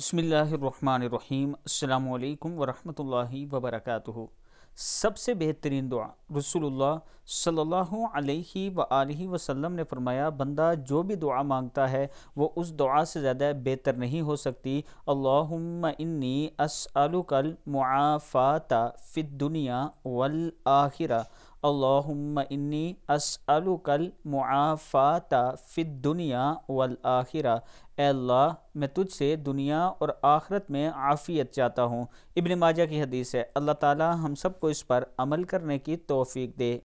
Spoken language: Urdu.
بسم اللہ الرحمن الرحیم السلام علیکم ورحمۃ اللہ وبرکاتہ سب سے بہترین دعا رسول اللہ صلی اللہ علیہ وآلہ وسلم نے فرمایا بندہ جو بھی دعا مانگتا ہے وہ اس دعا سے زیادہ بہتر نہیں ہو سکتی اللہم انی المعافات فی الدنیا والآخرہ اللہم انی اسألوک المعافات فی الدنیا والآخرہ اے اللہ میں تجھ سے دنیا اور آخرت میں عافیت چاہتا ہوں ابن ماجہ کی حدیث ہے اللہ تعالی ہم سب کو اس پر عمل کرنے کی توفیق دے